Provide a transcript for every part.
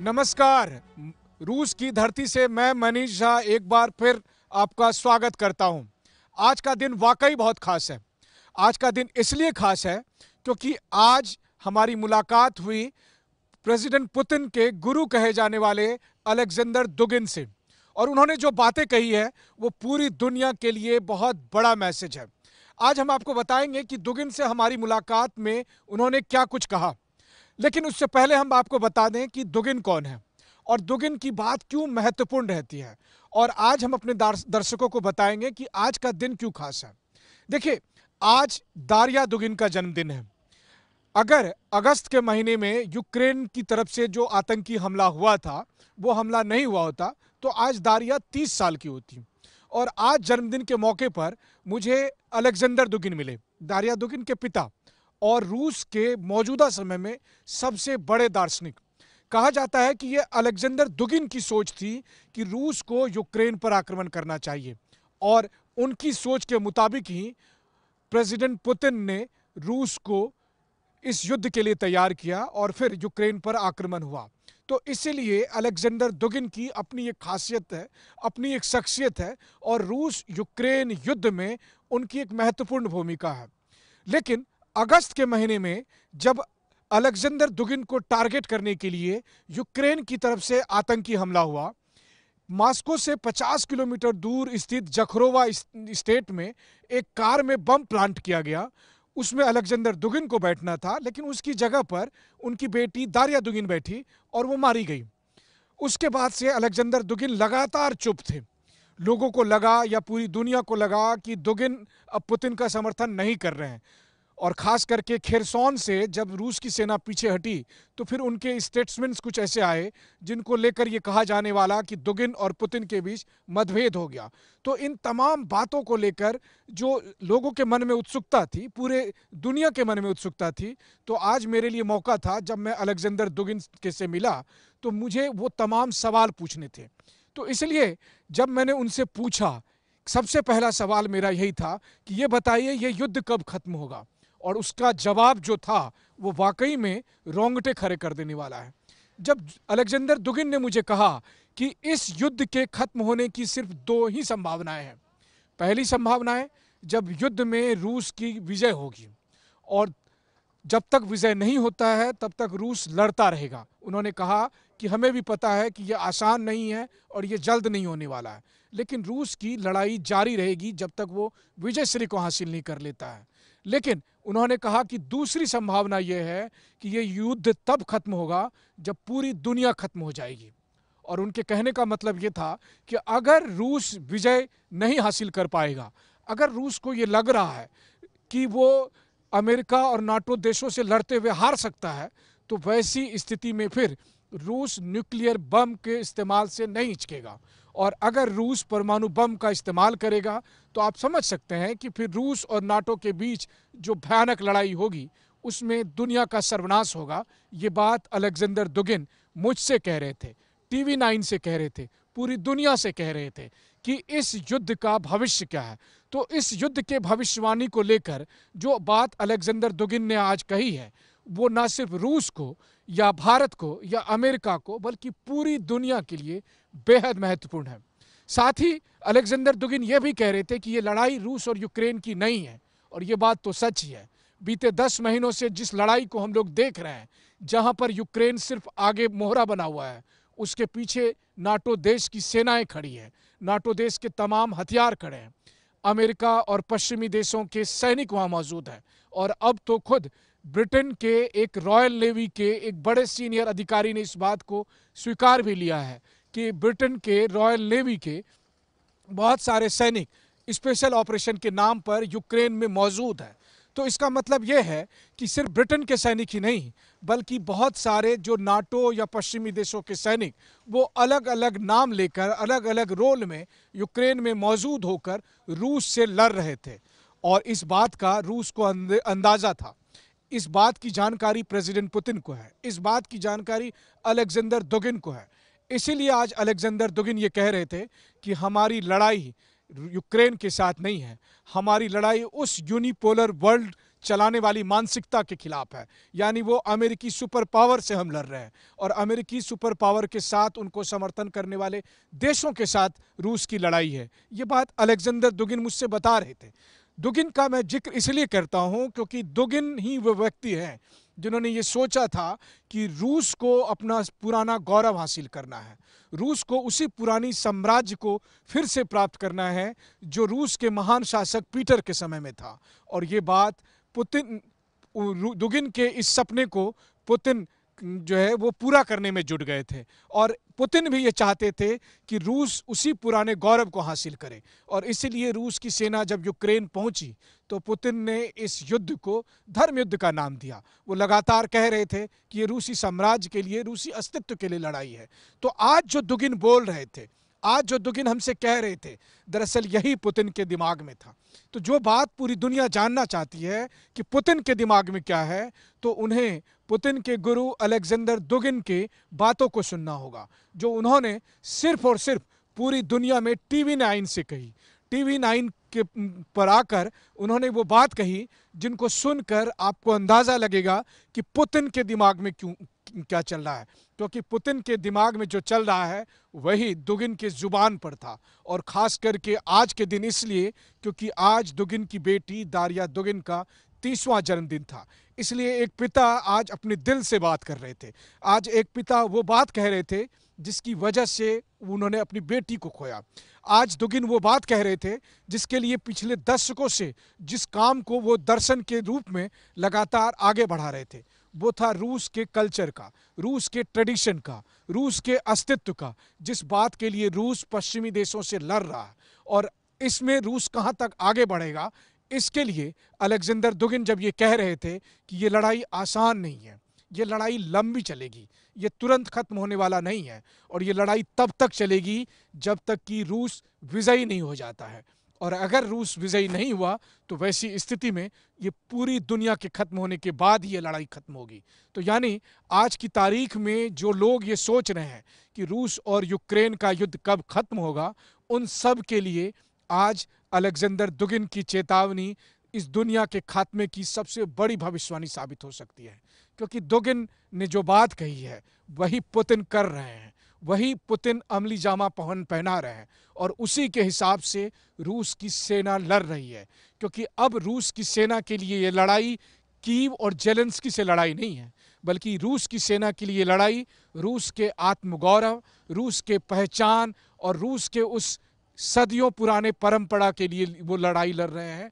नमस्कार रूस की धरती से मैं मनीष झा एक बार फिर आपका स्वागत करता हूं। आज का दिन वाकई बहुत खास है आज का दिन इसलिए खास है क्योंकि आज हमारी मुलाकात हुई प्रेसिडेंट पुतिन के गुरु कहे जाने वाले अलेक्जेंडर दुगिन से और उन्होंने जो बातें कही है वो पूरी दुनिया के लिए बहुत बड़ा मैसेज है आज हम आपको बताएंगे कि दुगिन से हमारी मुलाकात में उन्होंने क्या कुछ कहा लेकिन उससे पहले हम आपको बता दें कि दुगिन कौन है और दुगिन की बात क्यों महत्वपूर्ण रहती है और आज हम अपने दर्शकों को बताएंगे कि आज का दिन क्यों खास है देखिए आज दारिया दुगिन का जन्मदिन है अगर अगस्त के महीने में यूक्रेन की तरफ से जो आतंकी हमला हुआ था वो हमला नहीं हुआ होता तो आज दारिया तीस साल की होती और आज जन्मदिन के मौके पर मुझे अलेक्जेंडर दुगिन मिले दारिया दुगिन के पिता और रूस के मौजूदा समय में सबसे बड़े दार्शनिक कहा जाता है कि यह अलेक्जेंडर दुगिन की सोच थी कि रूस को यूक्रेन पर आक्रमण करना चाहिए और उनकी सोच के मुताबिक ही प्रेसिडेंट पुतिन ने रूस को इस युद्ध के लिए तैयार किया और फिर यूक्रेन पर आक्रमण हुआ तो इसीलिए अलेक्जेंडर दुगिन की अपनी एक खासियत है अपनी एक शख्सियत है और रूस यूक्रेन युद्ध में उनकी एक महत्वपूर्ण भूमिका है लेकिन अगस्त के महीने में जब अलेक्जेंडर दुगिन को टारगेट करने के लिए यूक्रेन की तरफ से आतंकी हमला हुआ मास्को से 50 किलोमीटर दूर स्थित जखरोवा स्टेट में एक कार में बम प्लांट किया गया उसमें अलेक्जेंडर दुगिन को बैठना था लेकिन उसकी जगह पर उनकी बेटी दारिया दुगिन बैठी और वो मारी गई उसके बाद से अलेक्जेंडर दुगिन लगातार चुप थे लोगों को लगा या पूरी दुनिया को लगा कि दुगिन अब पुतिन का समर्थन नहीं कर रहे हैं और ख़ास करके खेरसौन से जब रूस की सेना पीछे हटी तो फिर उनके स्टेट्समेंट्स कुछ ऐसे आए जिनको लेकर ये कहा जाने वाला कि दुगिन और पुतिन के बीच मतभेद हो गया तो इन तमाम बातों को लेकर जो लोगों के मन में उत्सुकता थी पूरे दुनिया के मन में उत्सुकता थी तो आज मेरे लिए मौका था जब मैं अलेक्जेंडर दुगिन के से मिला तो मुझे वो तमाम सवाल पूछने थे तो इसलिए जब मैंने उनसे पूछा सबसे पहला सवाल मेरा यही था कि ये बताइए ये युद्ध कब खत्म होगा और उसका जवाब जो था वो वाकई में रोंगटे खड़े कर देने वाला है जब अलेक्जेंडर दुगिन ने मुझे कहा कि इस युद्ध के खत्म होने की सिर्फ दो ही संभावनाएं हैं पहली संभावना है जब युद्ध में रूस की विजय होगी और जब तक विजय नहीं होता है तब तक रूस लड़ता रहेगा उन्होंने कहा कि हमें भी पता है कि यह आसान नहीं है और ये जल्द नहीं होने वाला है लेकिन रूस की लड़ाई जारी रहेगी जब तक वो विजय श्री को हासिल नहीं कर लेता है लेकिन उन्होंने कहा कि दूसरी संभावना यह है कि ये युद्ध तब खत्म होगा जब पूरी दुनिया खत्म हो जाएगी और उनके कहने का मतलब ये था कि अगर रूस विजय नहीं हासिल कर पाएगा अगर रूस को ये लग रहा है कि वो अमेरिका और नाटो देशों से लड़ते हुए हार सकता है तो वैसी स्थिति में फिर रूस न्यूक्लियर बम के इस्तेमाल से नहीं हिचकेगा और अगर रूस परमाणु बम का इस्तेमाल करेगा तो आप समझ सकते हैं कि फिर रूस और नाटो के बीच जो भयानक लड़ाई होगी उसमें दुनिया का सर्वनाश होगा ये बात अलेक्जेंडर दुगिन मुझसे कह रहे थे टीवी नाइन से कह रहे थे पूरी दुनिया से कह रहे थे कि इस युद्ध का भविष्य क्या है तो इस युद्ध के भविष्यवाणी को लेकर जो बात अलेक्जेंडर दुगिन ने आज कही है वो ना सिर्फ रूस को या भारत को या अमेरिका को बल्कि पूरी दुनिया के लिए बेहद महत्वपूर्ण है साथ ही अलेक्जेंडर दुगिन ये भी कह रहे थे कि ये लड़ाई रूस और यूक्रेन की नहीं है और ये बात तो सच ही है बीते दस महीनों से जिस लड़ाई को हम लोग देख रहे हैं जहां पर यूक्रेन सिर्फ आगे मोहरा बना हुआ है उसके पीछे नाटो देश की सेनाएं खड़ी हैं नाटो देश के तमाम हथियार खड़े हैं अमेरिका और पश्चिमी देशों के सैनिक वहाँ मौजूद हैं और अब तो खुद ब्रिटेन के एक रॉयल नेवी के एक बड़े सीनियर अधिकारी ने इस बात को स्वीकार भी लिया है कि ब्रिटेन के रॉयल नेवी के बहुत सारे सैनिक स्पेशल ऑपरेशन के नाम पर यूक्रेन में मौजूद है तो इसका मतलब ये है कि सिर्फ ब्रिटेन के सैनिक ही नहीं बल्कि बहुत सारे जो नाटो या पश्चिमी देशों के सैनिक वो अलग अलग नाम लेकर अलग अलग रोल में यूक्रेन में मौजूद होकर रूस से लड़ रहे थे और इस बात का रूस को अंदाज़ा था इस बात की जानकारी प्रेसिडेंट पुतिन को है इस बात की जानकारी अलेक्जेंडर दुगिन को है इसीलिए आज अलेक्जेंडर दुगिन ये कह रहे थे कि हमारी लड़ाई यूक्रेन के साथ नहीं है हमारी लड़ाई उस यूनिपोलर वर्ल्ड चलाने वाली मानसिकता के खिलाफ है यानी वो अमेरिकी सुपर पावर से हम लड़ रहे हैं और अमेरिकी सुपर पावर के साथ उनको समर्थन करने वाले देशों के साथ रूस की लड़ाई है ये बात अलेक्जेंडर दुगिन मुझसे बता रहे थे दुगिन का मैं जिक्र इसलिए करता हूँ क्योंकि दुगिन ही वो व्यक्ति हैं जिन्होंने ये सोचा था कि रूस को अपना पुराना गौरव हासिल करना है रूस को उसी पुरानी साम्राज्य को फिर से प्राप्त करना है जो रूस के महान शासक पीटर के समय में था और ये बात पुतिन दुगिन के इस सपने को पुतिन जो है वो पूरा करने में जुट गए थे और पुतिन भी ये चाहते थे कि रूस उसी पुराने गौरव को हासिल करे और इसीलिए रूस की सेना जब यूक्रेन पहुंची तो पुतिन ने इस युद्ध को धर्म युद्ध का नाम दिया वो लगातार कह रहे थे कि ये रूसी साम्राज्य के लिए रूसी अस्तित्व के लिए लड़ाई है तो आज जो दुगिन बोल रहे थे आज जो दुगिन हमसे कह रहे थे दरअसल यही पुतिन के दिमाग में था तो जो बात पूरी दुनिया जानना चाहती है कि पुतिन के दिमाग में क्या है तो उन्हें पुतिन के गुरु अलेक्जेंडर दुगिन के बातों को सुनना होगा जो उन्होंने सिर्फ और सिर्फ पूरी दुनिया में टीवी नाइन से कही टीवी नाइन के पर आकर उन्होंने वो बात कही जिनको सुनकर आपको अंदाज़ा लगेगा कि पुतिन के दिमाग में क्यों क्या चल रहा है क्योंकि पुतिन के दिमाग में जो चल रहा है वही दुगिन के ज़ुबान पर था और ख़ास करके आज के दिन इसलिए क्योंकि आज दुगिन की बेटी दारिया दुगिन का तीसवां जन्मदिन था इसलिए एक पिता आज अपने दिल से बात कर रहे थे आज एक पिता वो बात कह रहे थे जिसकी वजह से उन्होंने अपनी बेटी को खोया आज दुगिन वो बात कह रहे थे जिसके लिए पिछले दशकों से जिस काम को वो दर्शन के रूप में लगातार आगे बढ़ा रहे थे वो था रूस के कल्चर का रूस के ट्रेडिशन का रूस के अस्तित्व का जिस बात के लिए रूस पश्चिमी देशों से लड़ रहा है और इसमें रूस कहाँ तक आगे बढ़ेगा इसके लिए अलेक्जेंडर दुगिन जब ये कह रहे थे कि ये लड़ाई आसान नहीं है ये लड़ाई लंबी चलेगी ये तुरंत खत्म होने वाला नहीं है और ये लड़ाई तब तक चलेगी जब तक कि रूस विजयी नहीं हो जाता है और अगर रूस विजयी नहीं हुआ तो वैसी स्थिति में ये पूरी दुनिया के ख़त्म होने के बाद ही ये लड़ाई ख़त्म होगी तो यानी आज की तारीख में जो लोग ये सोच रहे हैं कि रूस और यूक्रेन का युद्ध कब ख़त्म होगा उन सब के लिए आज अलेक्जेंडर दुगिन की चेतावनी इस दुनिया के खात्मे की सबसे बड़ी भविष्यवाणी साबित हो सकती है क्योंकि दुगिन ने जो बात कही है वही पुतिन कर रहे हैं वही पुतिन अमली जामा पहन पहना रहे हैं और उसी के हिसाब से रूस की सेना लड़ रही है क्योंकि अब रूस की सेना के लिए ये लड़ाई कीव और जेलेंस्की से लड़ाई नहीं है बल्कि रूस की सेना के लिए लड़ाई रूस के आत्मगौरव रूस के पहचान और रूस के उस सदियों पुराने परंपरा के लिए वो लड़ाई लड़ रहे हैं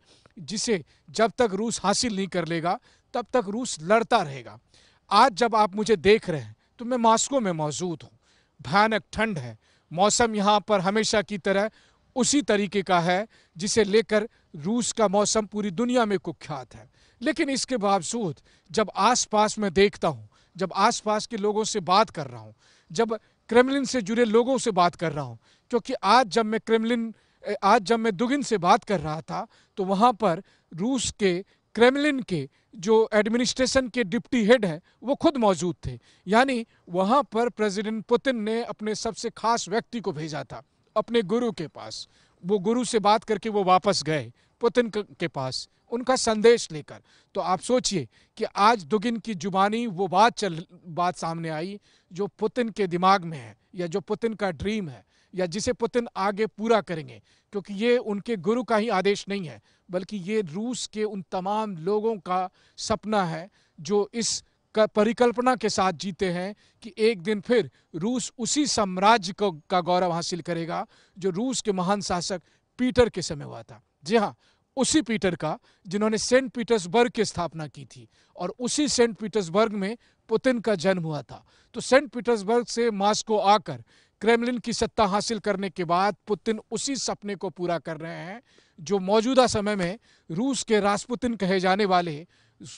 जिसे जब तक रूस हासिल नहीं कर लेगा तब तक रूस लड़ता रहेगा आज जब आप मुझे देख रहे हैं तो मैं मास्को में मौजूद हूँ भयानक ठंड है मौसम यहाँ पर हमेशा की तरह उसी तरीके का है जिसे लेकर रूस का मौसम पूरी दुनिया में कुख्यात है लेकिन इसके बावजूद जब आसपास मैं देखता हूँ जब आसपास के लोगों से बात कर रहा हूँ जब क्रेमलिन से जुड़े लोगों से बात कर रहा हूँ क्योंकि आज जब मैं क्रेमलिन आज जब मैं दुगिन से बात कर रहा था तो वहाँ पर रूस के क्रेमलिन के जो एडमिनिस्ट्रेशन के डिप्टी हेड हैं वो खुद मौजूद थे यानी वहाँ पर प्रेसिडेंट पुतिन ने अपने सबसे खास व्यक्ति को भेजा था अपने गुरु के पास वो गुरु से बात करके वो वापस गए पुतिन के पास उनका संदेश लेकर तो आप सोचिए कि आज दुगिन की जुबानी वो बात चल बात सामने आई जो पुतिन के दिमाग में है या जो पुतिन का ड्रीम है या जिसे पुतिन आगे पूरा करेंगे क्योंकि ये उनके गुरु का ही आदेश नहीं है बल्कि ये रूस के उन तमाम लोगों का सपना है जो इस परिकल्पना के साथ जीते हैं कि एक दिन फिर रूस उसी साम्राज्य का गौरव हासिल करेगा जो रूस के महान शासक पीटर के समय हुआ था जी हाँ उसी पीटर का जिन्होंने सेंट पीटर्सबर्ग की स्थापना की थी और उसी सेंट पीटर्सबर्ग में पुतिन का जन्म हुआ था तो सेंट पीटर्सबर्ग से मॉस्को आकर क्रेमलिन की सत्ता हासिल करने के बाद पुतिन उसी सपने को पूरा कर रहे हैं जो मौजूदा समय में रूस के रासपुतिन कहे जाने वाले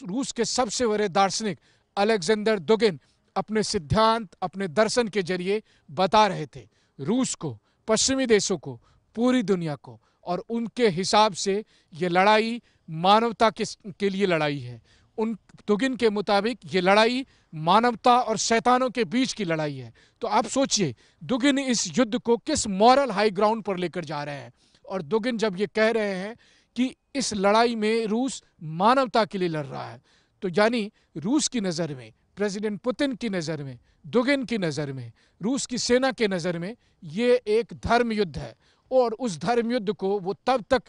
रूस के सबसे बड़े दार्शनिक अलेक्जेंडर दुगिन अपने सिद्धांत अपने दर्शन के जरिए बता रहे थे रूस को पश्चिमी देशों को पूरी दुनिया को और उनके हिसाब से ये लड़ाई मानवता के, के लिए लड़ाई है उन दुगिन के मुताबिक ये लड़ाई मानवता और शैतानों के बीच की लड़ाई है तो आप सोचिए दुगिन इस युद्ध को किस मॉरल हाई ग्राउंड पर लेकर जा रहे हैं और दुगिन जब ये कह रहे हैं कि इस लड़ाई में रूस मानवता के लिए लड़ रहा है तो यानी रूस की नज़र में प्रेसिडेंट पुतिन की नज़र में दुगिन की नज़र में रूस की सेना के नज़र में ये एक धर्म युद्ध है और उस धर्म युद्ध को वो तब तक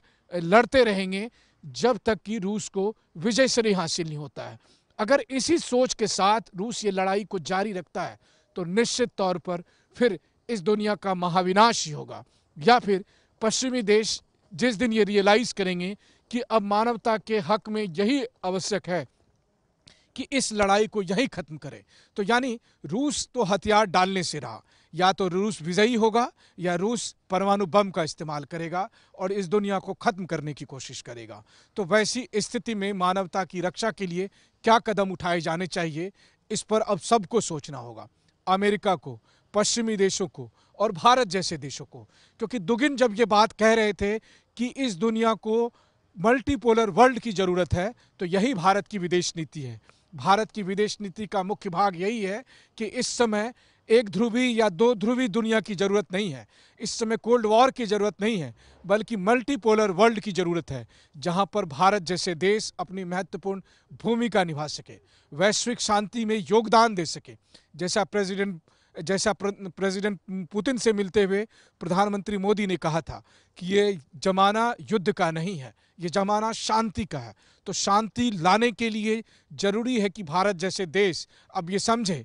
लड़ते रहेंगे जब तक कि रूस को विजय श्री हासिल नहीं होता है अगर इसी सोच के साथ रूस ये लड़ाई को जारी रखता है तो निश्चित तौर पर फिर इस दुनिया का महाविनाश ही होगा या फिर पश्चिमी देश जिस दिन ये रियलाइज़ करेंगे कि अब मानवता के हक में यही आवश्यक है कि इस लड़ाई को यही ख़त्म करें तो यानी रूस तो हथियार डालने से रहा या तो रूस विजयी होगा या रूस परमाणु बम का इस्तेमाल करेगा और इस दुनिया को ख़त्म करने की कोशिश करेगा तो वैसी स्थिति में मानवता की रक्षा के लिए क्या कदम उठाए जाने चाहिए इस पर अब सबको सोचना होगा अमेरिका को पश्चिमी देशों को और भारत जैसे देशों को क्योंकि दुगिन जब ये बात कह रहे थे कि इस दुनिया को मल्टीपोलर वर्ल्ड की ज़रूरत है तो यही भारत की विदेश नीति है भारत की विदेश नीति का मुख्य भाग यही है कि इस समय एक ध्रुवी या दो ध्रुवी दुनिया की ज़रूरत नहीं है इस समय कोल्ड वॉर की ज़रूरत नहीं है बल्कि मल्टीपोलर वर्ल्ड की ज़रूरत है जहां पर भारत जैसे देश अपनी महत्वपूर्ण भूमिका निभा सके वैश्विक शांति में योगदान दे सके जैसा प्रेसिडेंट जैसा प्रेसिडेंट पुतिन से मिलते हुए प्रधानमंत्री मोदी ने कहा था कि ये जमाना युद्ध का नहीं है ये जमाना शांति का है तो शांति लाने के लिए ज़रूरी है कि भारत जैसे देश अब ये समझे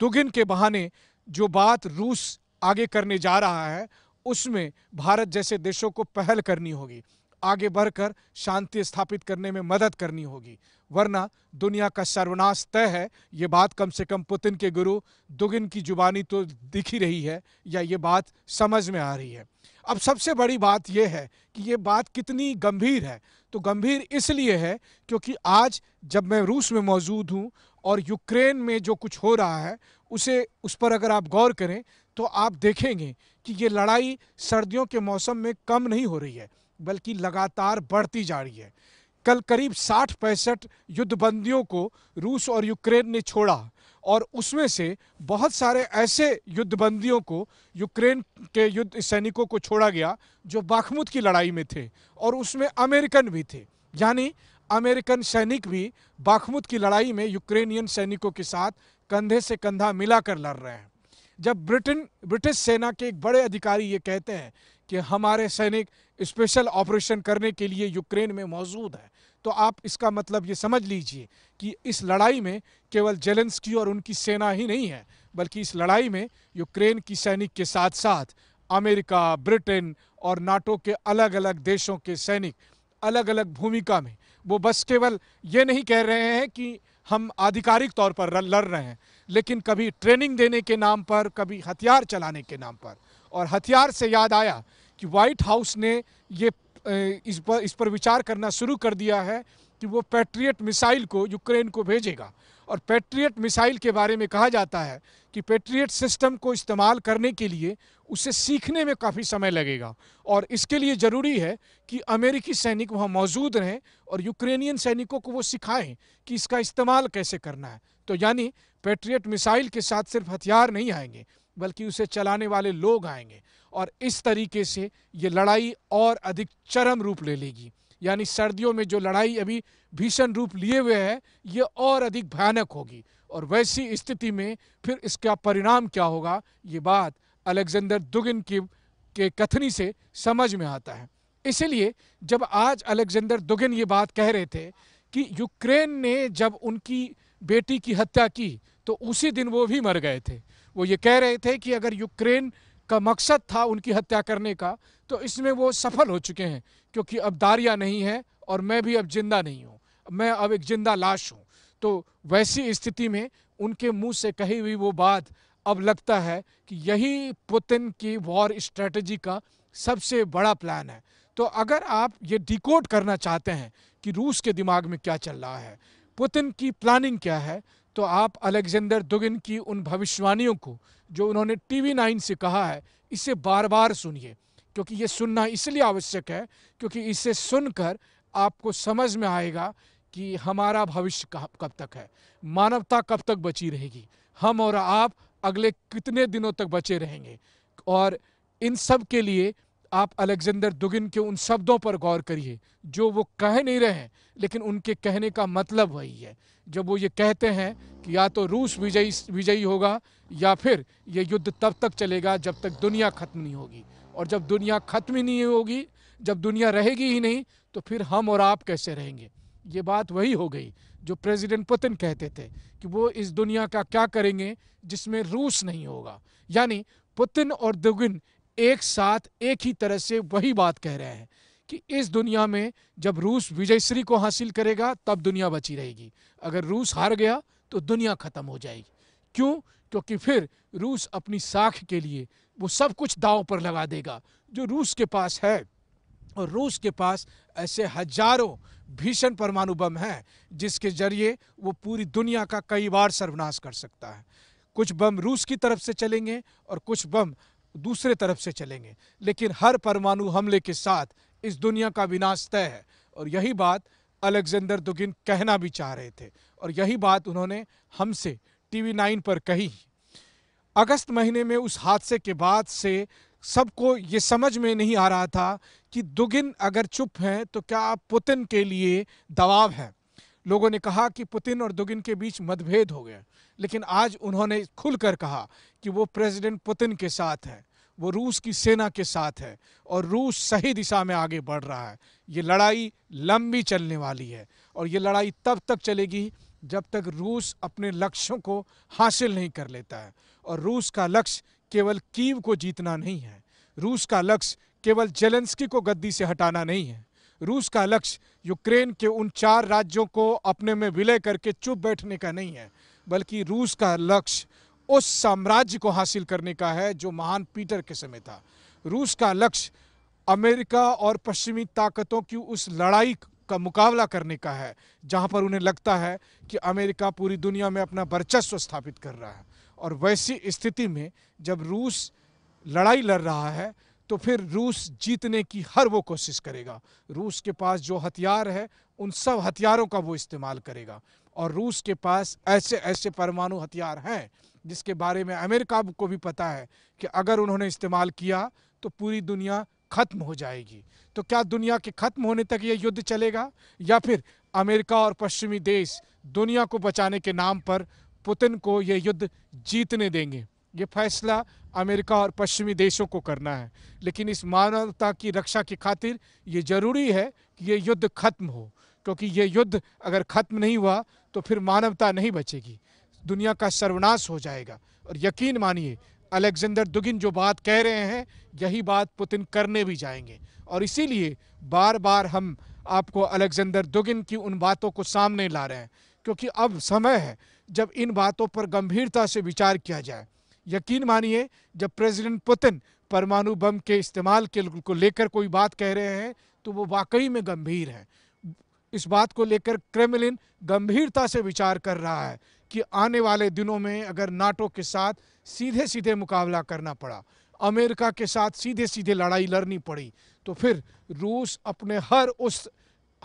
दुगिन के बहाने जो बात रूस आगे करने जा रहा है उसमें भारत जैसे देशों को पहल करनी होगी आगे बढ़कर शांति स्थापित करने में मदद करनी होगी वरना दुनिया का सर्वनाश तय है ये बात कम से कम पुतिन के गुरु दुगिन की जुबानी तो दिख ही रही है या ये बात समझ में आ रही है अब सबसे बड़ी बात यह है कि ये बात कितनी गंभीर है तो गंभीर इसलिए है क्योंकि आज जब मैं रूस में मौजूद हूँ और यूक्रेन में जो कुछ हो रहा है उसे उस पर अगर आप गौर करें तो आप देखेंगे कि ये लड़ाई सर्दियों के मौसम में कम नहीं हो रही है बल्कि लगातार बढ़ती जा रही है कल करीब साठ पैंसठ युद्धबंदियों को रूस और यूक्रेन ने छोड़ा और उसमें से बहुत सारे ऐसे युद्धबंदियों को यूक्रेन के युद्ध सैनिकों को छोड़ा गया जो बाखमुद की लड़ाई में थे और उसमें अमेरिकन भी थे यानी अमेरिकन सैनिक भी बाखमुद की लड़ाई में यूक्रेनियन सैनिकों के साथ कंधे से कंधा मिलाकर लड़ रहे हैं जब ब्रिटेन ब्रिटिश सेना के एक बड़े अधिकारी ये कहते हैं कि हमारे सैनिक स्पेशल ऑपरेशन करने के लिए यूक्रेन में मौजूद है तो आप इसका मतलब ये समझ लीजिए कि इस लड़ाई में केवल जेलेंस्की और उनकी सेना ही नहीं है बल्कि इस लड़ाई में यूक्रेन की सैनिक के साथ साथ अमेरिका ब्रिटेन और नाटो के अलग अलग देशों के सैनिक अलग अलग भूमिका में वो बस केवल ये नहीं कह रहे हैं कि हम आधिकारिक तौर पर लड़ रहे हैं लेकिन कभी ट्रेनिंग देने के नाम पर कभी हथियार चलाने के नाम पर और हथियार से याद आया कि व्हाइट हाउस ने ये इस पर इस पर विचार करना शुरू कर दिया है कि वो पैट्रियट मिसाइल को यूक्रेन को भेजेगा और पैट्रियट मिसाइल के बारे में कहा जाता है कि पैट्रियट सिस्टम को इस्तेमाल करने के लिए उसे सीखने में काफ़ी समय लगेगा और इसके लिए ज़रूरी है कि अमेरिकी सैनिक वहाँ मौजूद रहें और यूक्रेनियन सैनिकों को वो सिखाएं कि इसका इस्तेमाल कैसे करना है तो यानी पैट्रियट मिसाइल के साथ सिर्फ हथियार नहीं आएंगे बल्कि उसे चलाने वाले लोग आएंगे और इस तरीके से ये लड़ाई और अधिक चरम रूप ले लेगी यानी सर्दियों में जो लड़ाई अभी भीषण रूप लिए हुए है ये और अधिक भयानक होगी और वैसी स्थिति में फिर इसका परिणाम क्या होगा ये बात अलेक्जेंडर दुगिन की के कथनी से समझ में आता है इसलिए जब आज अलेक्जेंडर दुगिन ये बात कह रहे थे कि यूक्रेन ने जब उनकी बेटी की हत्या की तो उसी दिन वो भी मर गए थे वो ये कह रहे थे कि अगर यूक्रेन का मकसद था उनकी हत्या करने का तो इसमें वो सफल हो चुके हैं क्योंकि अब दारिया नहीं है और मैं भी अब जिंदा नहीं हूँ मैं अब एक जिंदा लाश हूँ तो वैसी स्थिति में उनके मुंह से कही हुई वो बात अब लगता है कि यही पुतिन की वॉर स्ट्रेटजी का सबसे बड़ा प्लान है तो अगर आप ये डिकोड करना चाहते हैं कि रूस के दिमाग में क्या चल रहा है पुतिन की प्लानिंग क्या है तो आप अलेक्जेंडर दुगिन की उन भविष्यवाणियों को जो उन्होंने टीवी नाइन से कहा है इसे बार बार सुनिए क्योंकि ये सुनना इसलिए आवश्यक है क्योंकि इसे सुनकर आपको समझ में आएगा कि हमारा भविष्य कब तक है मानवता कब तक बची रहेगी हम और आप अगले कितने दिनों तक बचे रहेंगे और इन सब के लिए आप अलेक्जेंडर दुगिन के उन शब्दों पर गौर करिए जो वो कह नहीं रहे हैं लेकिन उनके कहने का मतलब वही है जब वो ये कहते हैं कि या तो रूस विजयी विजयी होगा या फिर ये युद्ध तब तक चलेगा जब तक दुनिया ख़त्म नहीं होगी और जब दुनिया ख़त्म ही नहीं होगी जब दुनिया रहेगी ही नहीं तो फिर हम और आप कैसे रहेंगे ये बात वही हो गई जो प्रेसिडेंट पुतिन कहते थे कि वो इस दुनिया का क्या करेंगे जिसमें रूस नहीं होगा यानी पुतिन और दुगिन एक साथ एक ही तरह से वही बात कह रहे हैं कि इस दुनिया में जब रूस विजयश्री को हासिल करेगा तब दुनिया बची रहेगी अगर रूस हार गया तो दुनिया ख़त्म हो जाएगी क्यों क्योंकि फिर रूस अपनी साख के लिए वो सब कुछ दाव पर लगा देगा जो रूस के पास है और रूस के पास ऐसे हजारों भीषण परमाणु बम हैं जिसके जरिए वो पूरी दुनिया का कई बार सर्वनाश कर सकता है कुछ बम रूस की तरफ से चलेंगे और कुछ बम दूसरे तरफ से चलेंगे लेकिन हर परमाणु हमले के साथ इस दुनिया का विनाश तय है और यही बात अलेक्जेंडर दुगिन कहना भी चाह रहे थे और यही बात उन्होंने हमसे टीवी नाइन पर कही अगस्त महीने में उस हादसे के बाद से सबको ये समझ में नहीं आ रहा था कि दुगिन अगर चुप हैं तो क्या पुतिन के लिए दबाव है लोगों ने कहा कि पुतिन और दुगिन के बीच मतभेद हो गया लेकिन आज उन्होंने खुलकर कहा कि वो प्रेसिडेंट पुतिन के साथ हैं वो रूस की सेना के साथ है और रूस सही दिशा में आगे बढ़ रहा है ये लड़ाई लंबी चलने वाली है और ये लड़ाई तब तक चलेगी जब तक रूस अपने लक्ष्यों को हासिल नहीं कर लेता है और रूस का लक्ष्य केवल कीव को जीतना नहीं है रूस का लक्ष्य केवल जेलेंस्की को गद्दी से हटाना नहीं है रूस का लक्ष्य यूक्रेन के उन चार राज्यों को अपने में विलय करके चुप बैठने का नहीं है बल्कि रूस का लक्ष्य उस साम्राज्य को हासिल करने का है जो महान पीटर के समय था रूस का लक्ष्य अमेरिका और पश्चिमी ताकतों की उस लड़ाई का मुकाबला करने का है जहां पर उन्हें लगता है कि अमेरिका पूरी दुनिया में अपना वर्चस्व स्थापित कर रहा है और वैसी स्थिति में जब रूस लड़ाई लड़ रहा है तो फिर रूस जीतने की हर वो कोशिश करेगा रूस के पास जो हथियार है उन सब हथियारों का वो इस्तेमाल करेगा और रूस के पास ऐसे ऐसे परमाणु हथियार हैं जिसके बारे में अमेरिका को भी पता है कि अगर उन्होंने इस्तेमाल किया तो पूरी दुनिया ख़त्म हो जाएगी तो क्या दुनिया के ख़त्म होने तक ये युद्ध चलेगा या फिर अमेरिका और पश्चिमी देश दुनिया को बचाने के नाम पर पुतिन को ये युद्ध जीतने देंगे ये फैसला अमेरिका और पश्चिमी देशों को करना है लेकिन इस मानवता की रक्षा की खातिर ये ज़रूरी है कि ये युद्ध ख़त्म हो क्योंकि ये युद्ध अगर ख़त्म नहीं हुआ तो फिर मानवता नहीं बचेगी दुनिया का सर्वनाश हो जाएगा और यकीन मानिए अलेक्जेंडर दुगिन जो बात कह रहे हैं यही बात पुतिन करने भी जाएंगे और इसीलिए बार बार हम आपको अलेक्जेंडर दुगिन की उन बातों को सामने ला रहे हैं क्योंकि अब समय है जब इन बातों पर गंभीरता से विचार किया जाए यकीन मानिए जब प्रेसिडेंट पुतिन परमाणु बम के इस्तेमाल के को लेकर कोई बात कह रहे हैं तो वो वाकई में गंभीर हैं इस बात को लेकर क्रेमलिन गंभीरता से विचार कर रहा है कि आने वाले दिनों में अगर नाटो के साथ सीधे सीधे मुकाबला करना पड़ा अमेरिका के साथ सीधे सीधे लड़ाई लड़नी पड़ी तो फिर रूस अपने हर उस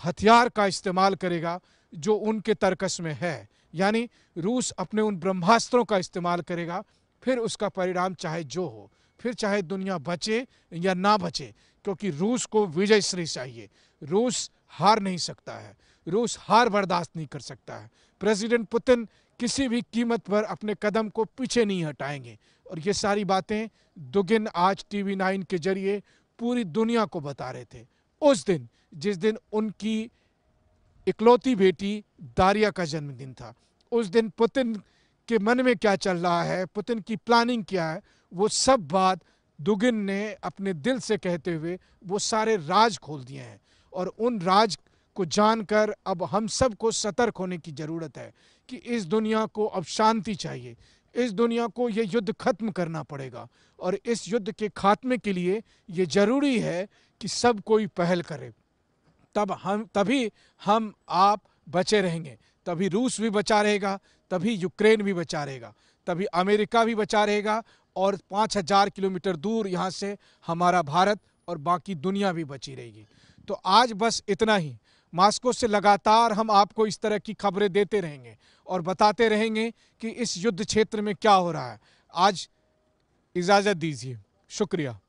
हथियार का इस्तेमाल करेगा जो उनके तर्कस में है यानी रूस अपने उन ब्रह्मास्त्रों का इस्तेमाल करेगा फिर उसका परिणाम चाहे जो हो फिर चाहे दुनिया बचे या ना बचे क्योंकि रूस को विजय श्री चाहिए रूस हार नहीं सकता है रूस हार बर्दाश्त नहीं कर सकता है प्रेसिडेंट पुतिन किसी भी कीमत पर अपने कदम को पीछे नहीं हटाएंगे और ये सारी बातें दुगिन आज टीवी नाइन के जरिए पूरी दुनिया को बता रहे थे उस दिन जिस दिन उनकी इकलौती बेटी दारिया का जन्मदिन था उस दिन पुतिन के मन में क्या चल रहा है पुतिन की प्लानिंग क्या है वो सब बात दुगिन ने अपने दिल से कहते हुए वो सारे राज खोल दिए हैं और उन राज को जानकर अब हम सबको सतर्क होने की ज़रूरत है कि इस दुनिया को अब शांति चाहिए इस दुनिया को ये युद्ध खत्म करना पड़ेगा और इस युद्ध के खात्मे के लिए ये ज़रूरी है कि सब कोई पहल करे तब हम तभी हम आप बचे रहेंगे तभी रूस भी बचा रहेगा तभी यूक्रेन भी बचा रहेगा तभी अमेरिका भी बचा रहेगा और 5000 किलोमीटर दूर यहाँ से हमारा भारत और बाकी दुनिया भी बची रहेगी तो आज बस इतना ही मास्को से लगातार हम आपको इस तरह की खबरें देते रहेंगे और बताते रहेंगे कि इस युद्ध क्षेत्र में क्या हो रहा है आज इजाज़त दीजिए शुक्रिया